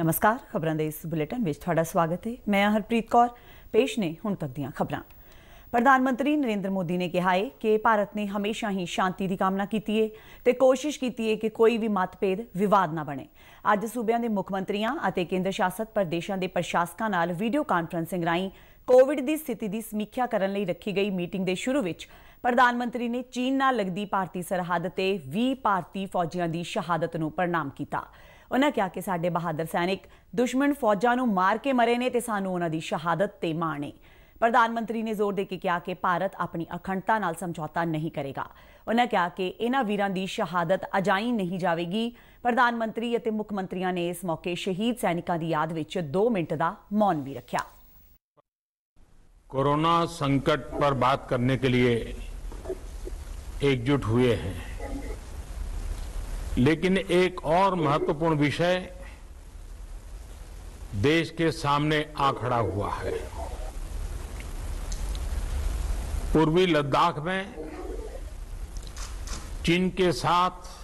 ਨਮਸਕਾਰ ਖਬਰਾਂ ਦੇ ਇਸ ਬੁਲੇਟਿਨ ਵਿੱਚ ਤੁਹਾਡਾ ਸਵਾਗਤ ਹੈ ਮੈਂ ਹਰਪ੍ਰੀਤ ਕੌਰ ਪੇਸ਼ ਨੇ ਹੁਣ ਤੱਕ ਦੀਆਂ ਖਬਰਾਂ ਪ੍ਰਧਾਨ ਮੰਤਰੀ ਨਰਿੰਦਰ ਮੋਦੀ ਨੇ ਕਿਹਾ ਹੈ ਕਿ ਭਾਰਤ ਨੇ ਹਮੇਸ਼ਾ ਹੀ ਸ਼ਾਂਤੀ ਦੀ ਕਾਮਨਾ ਕੀਤੀ ਹੈ ਤੇ ਕੋਸ਼ਿਸ਼ ਕੀਤੀ ਹੈ ਕਿ ਕੋਈ ਵੀ ਮਤਭੇਦ ਵਿਵਾਦ ਨਾ ਬਣੇ ਅੱਜ ਸੂਬਿਆਂ ਦੇ ਮੁੱਖ ਮੰਤਰੀਆਂ ਅਤੇ ਕੇਂਦਰ ਸ਼ਾਸਤ ਪ੍ਰਦੇਸ਼ਾਂ ਦੇ ਪ੍ਰਸ਼ਾਸਕਾਂ ਨਾਲ ਵੀਡੀਓ ਕਾਨਫਰੰਸਿੰਗ ਰਾਹੀਂ ਕੋਵਿਡ ਦੀ ਸਥਿਤੀ ਦੀ ਸਮੀਖਿਆ ਕਰਨ ਲਈ ਰੱਖੀ ਗਈ ਮੀਟਿੰਗ ਦੇ ਸ਼ੁਰੂ ਵਿੱਚ ਪ੍ਰਧਾਨ ਮੰਤਰੀ ਨੇ ਚੀਨ ਨਾਲ ਲੱਗਦੀ ਭਾਰਤੀ ਸਰਹੱਦ ਤੇ 20 ਭਾਰਤੀ ਫੌਜੀਆਂ ਦੀ ਸ਼ਹਾਦਤ ਨੂੰ ਪ੍ਰਣਾਮ ਕੀਤਾ ਉਹਨਾਂ ਕਿਹਾ ਕਿ ਸਾਡੇ ਬਹਾਦਰ ਸੈਨਿਕ ਦੁਸ਼ਮਣ ਫੌਜਾਂ ਨੂੰ ਮਾਰ ਕੇ ਮਰੇ ਨੇ ਤੇ ਸਾਨੂੰ ਉਹਨਾਂ ਦੀ ਸ਼ਹਾਦਤ ਤੇ ਮਾਣ ਹੈ ਪ੍ਰਧਾਨ ਮੰਤਰੀ ਨੇ ਜ਼ੋਰ ਦੇ ਕੇ ਕਿਹਾ ਕਿ ਭਾਰਤ ਆਪਣੀ ਅਖੰਡਤਾ ਨਾਲ ਸਮਝੌਤਾ ਨਹੀਂ ਕਰੇਗਾ ਉਹਨਾਂ ਕਿਹਾ ਕਿ ਇਹਨਾਂ ਵੀਰਾਂ ਦੀ ਸ਼ਹਾਦਤ ਅਜਾਈ ਨਹੀਂ ਜਾਵੇਗੀ ਪ੍ਰਧਾਨ ਮੰਤਰੀ ਅਤੇ ਮੁੱਖ ਮੰਤਰੀਆਂ ਨੇ ਇਸ ਮੌਕੇ ਸ਼ਹੀਦ ਸੈਨਿਕਾਂ ਦੀ ਯਾਦ ਵਿੱਚ 2 ਮਿੰਟ ਦਾ ਮੌਨ ਵੀ ਰੱਖਿਆ ਕੋਰੋਨਾ ਸੰਕਟ ਪਰ ਬਾਤ ਕਰਨ ਲਈ ਇਕਜੁੱਟ ਹੋਏ ਹਨ लेकिन एक और महत्वपूर्ण विषय देश के सामने आ खड़ा हुआ है पूर्वी लद्दाख में चीन के साथ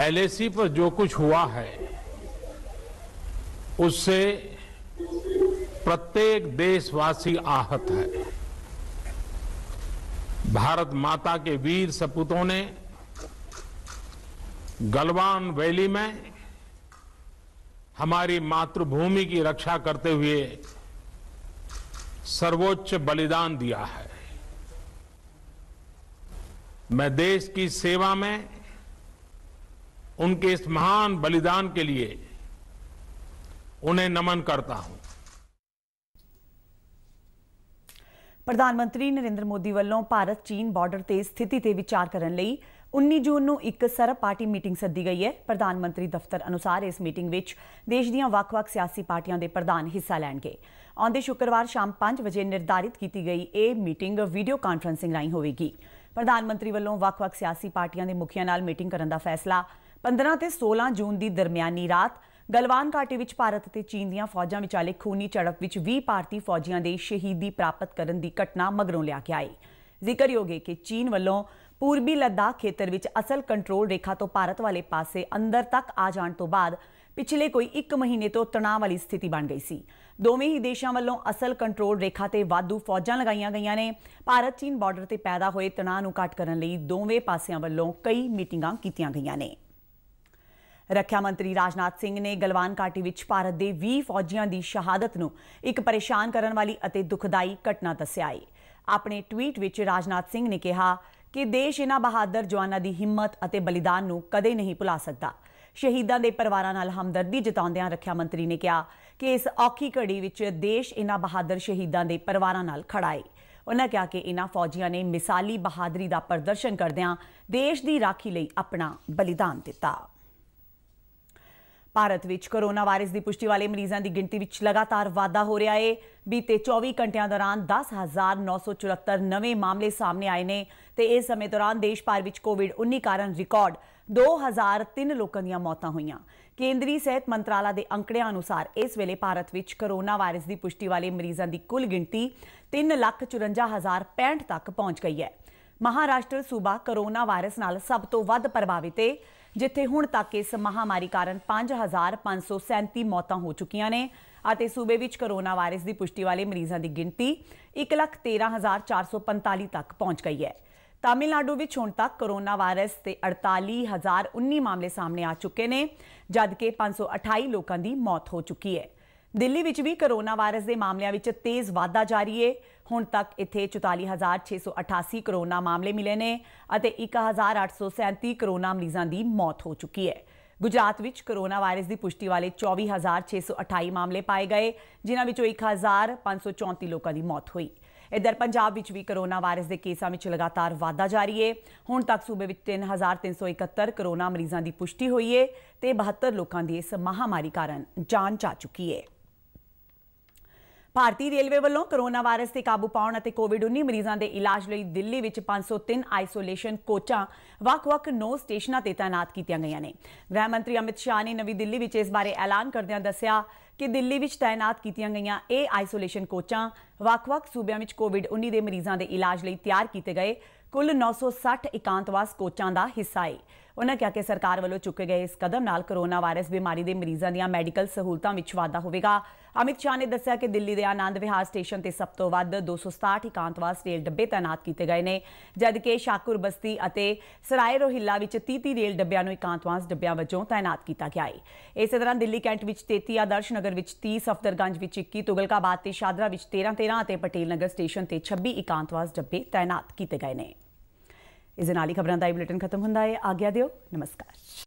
एलएसी पर जो कुछ हुआ है उससे प्रत्येक देशवासी आहत है भारत माता के वीर सपूतों ने गलवान वैली में हमारी मातृभूमि की रक्षा करते हुए सर्वोच्च बलिदान दिया है मैं देश की सेवा में उनके इस महान बलिदान के लिए उन्हें नमन करता हूं प्रधानमंत्री नरेंद्र मोदी वालों भारत चीन बॉर्डर से स्थिति से विचार करने 19 ਜੂਨ ਨੂੰ ਇੱਕ ਸਰਬ ਪਾਰਟੀ ਮੀਟਿੰਗ ਸੱਦੀ ਗਈ ਹੈ ਪ੍ਰਧਾਨ ਮੰਤਰੀ ਦਫ਼ਤਰ ਅਨੁਸਾਰ ਇਸ ਮੀਟਿੰਗ ਵਿੱਚ ਦੇਸ਼ ਦੀਆਂ ਵੱਖ-ਵੱਖ ਸਿਆਸੀ ਪਾਰਟੀਆਂ ਦੇ ਪ੍ਰਧਾਨ ਹਿੱਸਾ ਲੈਣਗੇ ਆਉਂਦੇ ਸ਼ੁੱਕਰਵਾਰ ਸ਼ਾਮ 5 ਵਜੇ ਨਿਰਧਾਰਿਤ ਕੀਤੀ ਗਈ ਇਹ ਮੀਟਿੰਗ ਵੀਡੀਓ ਕਾਨਫਰੰਸਿੰਗ ਰਾਹੀਂ ਹੋਵੇਗੀ ਪ੍ਰਧਾਨ ਮੰਤਰੀ ਵੱਲੋਂ ਵੱਖ-ਵੱਖ ਸਿਆਸੀ ਪਾਰਟੀਆਂ ਦੇ ਮੁਖੀਆਂ ਨਾਲ ਮੀਟਿੰਗ ਕਰਨ ਦਾ ਫੈਸਲਾ 15 ਤੇ 16 ਜੂਨ ਦੀ ਦਰਮਿਆਨੀ ਰਾਤ ਗਲਵਾਨ ਘਾਟੀ ਵਿੱਚ ਭਾਰਤ ਤੇ ਚੀਨ ਦੀਆਂ ਫੌਜਾਂ ਵਿਚਾਲੇ ਖੂਨੀ ਝੜਪ ਵਿੱਚ 20 ਭਾਰਤੀ ਫੌਜੀਆਂ ਦੇ ਸ਼ਹੀਦੀ ਪ੍ਰਾਪਤ ਕਰਨ ਦੀ ਘਟਨਾ ਮਗਰੋਂ ਲਿਆ ਗਿਆ ਹੈ ਜ਼ਿਕਰਯੋਗ ਹੈ ਕਿ ਚੀਨ ਵੱਲੋਂ ਪੂਰਬੀ ਲਦਾਖ ਖੇਤਰ ਵਿੱਚ ਅਸਲ ਕੰਟਰੋਲ ਰੇਖਾ ਤੋਂ ਭਾਰਤ ਵਾਲੇ ਪਾਸੇ ਅੰਦਰ ਤੱਕ ਆ ਜਾਣ ਤੋਂ ਬਾਅਦ ਪਿਛਲੇ ਕੋਈ 1 ਮਹੀਨੇ ਤੋਂ ਤਣਾਅ ਵਾਲੀ ਸਥਿਤੀ ਬਣ ਗਈ ਸੀ ਦੋਵੇਂ ਹੀ ਦੇਸ਼ਾਂ ਵੱਲੋਂ ਅਸਲ ਕੰਟਰੋਲ ਰੇਖਾ ਤੇ ਵਾਧੂ ਫੌਜਾਂ ਲਗਾਈਆਂ ਗਈਆਂ ਨੇ ਭਾਰਤ ਚੀਨ ਬਾਰਡਰ ਤੇ ਪੈਦਾ ਹੋਏ ਤਣਾਅ ਨੂੰ ਘਟ ਕਰਨ ਲਈ ਦੋਵੇਂ ਪਾਸਿਆਂ ਵੱਲੋਂ ਕਈ ਮੀਟਿੰਗਾਂ ਕੀਤੀਆਂ ਗਈਆਂ ਨੇ ਰੱਖਿਆ ਮੰਤਰੀ ਰਾਜਨਾਥ ਸਿੰਘ ਨੇ ਗਲਵਾਨ ਘਾਟੀ ਵਿੱਚ ਭਾਰਤ ਦੇ 20 ਫੌਜੀਆਂ ਦੀ ਸ਼ਹਾਦਤ ਨੂੰ ਇੱਕ ਪਰੇਸ਼ਾਨ ਕਰਨ ਵਾਲੀ ਅਤੇ ਦੁਖਦਾਈ ਘਟਨਾ ਦੱਸਿਆ ਹੈ ਆਪਣੇ ਟਵੀਟ ਵਿੱਚ ਰਾਜਨਾਥ ਸਿੰਘ ਨੇ ਕਿਹਾ ਕਿ ਦੇਸ਼ ਇਹਨਾਂ ਬਹਾਦਰ ਜਵਾਨਾਂ ਦੀ ਹਿੰਮਤ ਅਤੇ ਬਲੀਦਾਨ ਨੂੰ ਕਦੇ ਨਹੀਂ ਭੁਲਾ ਸਕਦਾ ਸ਼ਹੀਦਾਂ ਦੇ ਪਰਿਵਾਰਾਂ ਨਾਲ ਹਮਦਰਦੀ ਜਤਾਉਂਦਿਆਂ ਰੱਖਿਆ ਮੰਤਰੀ ਨੇ ਕਿਹਾ ਕਿ ਇਸ ਔਖੀ ਘੜੀ ਵਿੱਚ ਦੇਸ਼ ਇਹਨਾਂ ਬਹਾਦਰ ਸ਼ਹੀਦਾਂ ਦੇ ਪਰਿਵਾਰਾਂ ਨਾਲ ਖੜਾ ਹੈ ਉਹਨਾਂ ਕਿਹਾ ਕਿ ਇਹਨਾਂ ਫੌਜੀਆਂ ਨੇ ਮਿਸਾਲੀ ਬਹਾਦਰੀ ਦਾ ਪ੍ਰਦਰਸ਼ਨ ਕਰਦਿਆਂ ਦੇਸ਼ ਦੀ ਰਾਖੀ ਲਈ ਆਪਣਾ ਬਲੀਦਾਨ ਦਿੱਤਾ ਭਾਰਤ ਵਿੱਚ ਕੋਰੋਨਾ ਵਾਇਰਸ ਦੀ ਪੁਸ਼ਟੀ ਵਾਲੇ ਮਰੀਜ਼ਾਂ ਦੀ ਗਿਣਤੀ ਵਿੱਚ ਲਗਾਤਾਰ ਵਾਧਾ ਹੋ ਰਿਹਾ ਹੈ ਬੀਤੇ 24 ਘੰਟਿਆਂ ਦੌਰਾਨ 10974 ਨਵੇਂ ਮਾਮਲੇ ਸਾਹਮਣੇ ਆਏ ਨੇ ਤੇ ਇਸ ਸਮੇਂ ਦੌਰਾਨ ਦੇਸ਼ ਭਰ ਵਿੱਚ ਕੋਵਿਡ-19 ਕਾਰਨ ਰਿਕਾਰਡ 2003 ਲੋਕਾਂ ਦੀਆਂ ਮੌਤਾਂ ਹੋਈਆਂ ਕੇਂਦਰੀ ਸਿਹਤ ਮੰਤਰਾਲਾ ਦੇ ਅੰਕੜਿਆਂ ਅਨੁਸਾਰ ਇਸ ਵੇਲੇ ਭਾਰਤ ਵਿੱਚ ਕੋਰੋਨਾ ਵਾਇਰਸ ਦੀ ਪੁਸ਼ਟੀ ਵਾਲੇ ਮਰੀਜ਼ਾਂ ਦੀ ਕੁੱਲ ਗਿਣਤੀ 354065 ਤੱਕ ਪਹੁੰਚ ਗਈ ਹੈ ਮਹਾਰਾਸ਼ਟਰ ਸੂਬਾ ਕੋਰੋਨਾ ਵਾਇਰਸ ਨਾਲ ਸਭ ਤੋਂ ਵੱਧ ਪ੍ਰਭਾਵਿਤ ਹੈ ਜਿੱਥੇ ਹੁਣ ਤੱਕ ਇਸ ਮਹਾਮਾਰੀ ਕਾਰਨ 5537 ਮੌਤਾਂ ਹੋ ਚੁੱਕੀਆਂ ਨੇ ਅਤੇ ਸੂਬੇ ਵਿੱਚ ਕਰੋਨਾ ਵਾਇਰਸ ਦੀ ਪੁਸ਼ਟੀ ਵਾਲੇ ਮਰੀਜ਼ਾਂ ਦੀ ਗਿਣਤੀ 113445 ਤੱਕ ਪਹੁੰਚ ਗਈ ਹੈ ਤਾਮਿਲਨਾਡੂ ਵਿੱਚ ਹੁਣ ਤੱਕ ਕਰੋਨਾ ਵਾਇਰਸ ਦੇ 48019 ਮਾਮਲੇ ਸਾਹਮਣੇ ਆ ਚੁੱਕੇ ਨੇ ਜਦਕਿ 528 ਲੋਕਾਂ ਦੀ ਮੌਤ ਹੋ ਚੁੱਕੀ ਹੈ ਦਿੱਲੀ ਵਿੱਚ ਵੀ ਕਰੋਨਾ ਵਾਇਰਸ ਦੇ ਮਾਮਲਿਆਂ ਵਿੱਚ ਤੇਜ਼ ਵਾਧਾ ਜਾਰੀ ਹੈ ਹੁਣ ਤੱਕ ਇੱਥੇ 44688 ਕਰੋਨਾ ਮਾਮਲੇ ਮਿਲੇ ਨੇ ਅਤੇ 1837 ਕਰੋਨਾ ਮਰੀਜ਼ਾਂ ਦੀ ਮੌਤ ਹੋ ਚੁੱਕੀ ਹੈ ਗੁਜਰਾਤ ਵਿੱਚ ਕਰੋਨਾ ਵਾਇਰਸ ਦੀ ਪੁਸ਼ਟੀ ਵਾਲੇ 24628 ਮਾਮਲੇ ਪਾਏ ਗਏ ਜਿਨ੍ਹਾਂ ਵਿੱਚੋਂ 1534 ਲੋਕਾਂ ਦੀ ਮੌਤ ਹੋਈ ਇਧਰ ਪੰਜਾਬ ਵਿੱਚ ਵੀ ਕਰੋਨਾ ਵਾਇਰਸ ਦੇ ਕੇਸਾਂ ਵਿੱਚ ਲਗਾਤਾਰ ਵਾਧਾ ਜਾਰੀ ਹੈ ਹੁਣ ਤੱਕ ਸੂਬੇ ਵਿੱਚ 3371 ਕਰੋਨਾ ਮਰੀਜ਼ਾਂ ਦੀ ਪੁਸ਼ਟੀ ਹੋਈ ਹੈ ਤੇ 72 ਲੋਕਾਂ ਦੀ ਇਸ ਮਹਾਮਾਰੀ ਕਾਰਨ ਜਾਨ ਜਾ ਚੁੱਕੀ ਹੈ ਭਾਰਤੀ ਰੇਲਵੇ ਵੱਲੋਂ ਕਰੋਨਾ ਵਾਇਰਸ ਤੇ ਕਾਬੂ ਪਾਉਣ ਅਤੇ ਕੋਵਿਡ-19 ਮਰੀਜ਼ਾਂ ਦੇ ਇਲਾਜ ਲਈ ਦਿੱਲੀ ਵਿੱਚ 503 ਆਈਸੋਲੇਸ਼ਨ ਕੋਚਾਂ ਵੱਖ-ਵੱਖ 9 ਸਟੇਸ਼ਨਾਂ ਤੇ ਤਾਇਨਾਤ ਕੀਤੀਆਂ ਗਈਆਂ ਨੇ ਗ੍ਰਹਿ ਮੰਤਰੀ ਅਮਿਤ ਸ਼ਾਹ ਨੇ ਨਵੀਂ ਦਿੱਲੀ ਵਿੱਚ ਇਸ ਬਾਰੇ ਐਲਾਨ ਕਰਦਿਆਂ ਦੱਸਿਆ ਕਿ ਦਿੱਲੀ ਵਿੱਚ ਤਾਇਨਾਤ ਕੀਤੀਆਂ ਗਈਆਂ ਇਹ ਆਈਸੋਲੇਸ਼ਨ ਕੋਚਾਂ ਵੱਖ-ਵੱਖ ਸੂਬਿਆਂ ਵਿੱਚ ਕੋਵਿਡ-19 ਦੇ ਮਰੀਜ਼ਾਂ ਦੇ ਇਲਾਜ ਲਈ ਤਿਆਰ ਕੀਤੇ ਗਏ ਕੁੱਲ 960 ਇਕਾਂਤਵਾਸ ਕੋਚਾਂ ਦਾ ਹਿੱਸਾ ਹੈ ਉਹਨਾਂ ਕਿਹਾ ਕਿ ਸਰਕਾਰ ਵੱਲੋਂ ਚੁੱਕੇ ਗਏ ਇਸ ਕਦਮ ਨਾਲ ਕੋਰੋਨਾ ਵਾਇਰਸ ਬਿਮਾਰੀ ਦੇ ਮਰੀਜ਼ਾਂ ਦੀਆਂ ਮੈਡੀਕਲ ਸਹੂਲਤਾਂ ਵਿੱਚ ਵਾਧਾ ਹੋਵੇਗਾ ਅਮਿਤ ਸ਼ਾਹ ਨੇ ਦੱਸਿਆ ਕਿ ਦਿੱਲੀ ਦੇ ਆਨੰਦ ਵਿਹਾਰ ਸਟੇਸ਼ਨ ਤੇ ਸਭ ਤੋਂ ਵੱਧ 267 ਇਕਾਂਤਵਾਸ ਰੇਲ ਡੱਬੇ ਤਾਇਨਾਤ ਕੀਤੇ ਗਏ ਨੇ ਜਦ ਕਿ ਸ਼ਾਕੁਰ ਬਸਤੀ ਅਤੇ ਸਰਾਏ ਰੋਹਿਲਾ ਵਿੱਚ 30-30 ਰੇਲ ਡੱਬਿਆਂ ਨੂੰ ਇਕਾਂਤਵਾਸ ਡੱਬਿਆਂ ਵਜੋਂ ਤਾਇਨਾਤ ਕੀਤਾ ਗਿਆ ਹੈ ਇਸੇ ਤਰ੍ਹਾਂ ਦਿੱਲੀ ਕੈਂਟ ਵਿੱਚ 33 ਆਦਰਸ਼ ਨਗਰ ਵਿੱਚ 30 ਸਫਦਰਗੰਜ ਵਿੱਚ 21 ਤੁਗਲਕਾਬਾਦ ਤੇ ਸ਼ਾਦਰਾ ਵਿੱਚ 13-13 ਅਤੇ ਪਟੇਲ ਨਗਰ ਸਟੇਸ਼ਨ ਤੇ 26 ਇਕਾਂਤਵਾਸ ਡੱਬੇ ਤਾਇਨਾਤ ਕੀਤੇ ਗਏ ਨੇ ਇਸ ਨਾਲ ਹੀ ਖਬਰਾਂ ਦਾ ਇਹ ਬੁਲੇਟਿਨ ਖਤਮ ਹੁੰਦਾ ਹੈ ਆਗਿਆ ਦਿਓ ਨਮਸਕਾਰ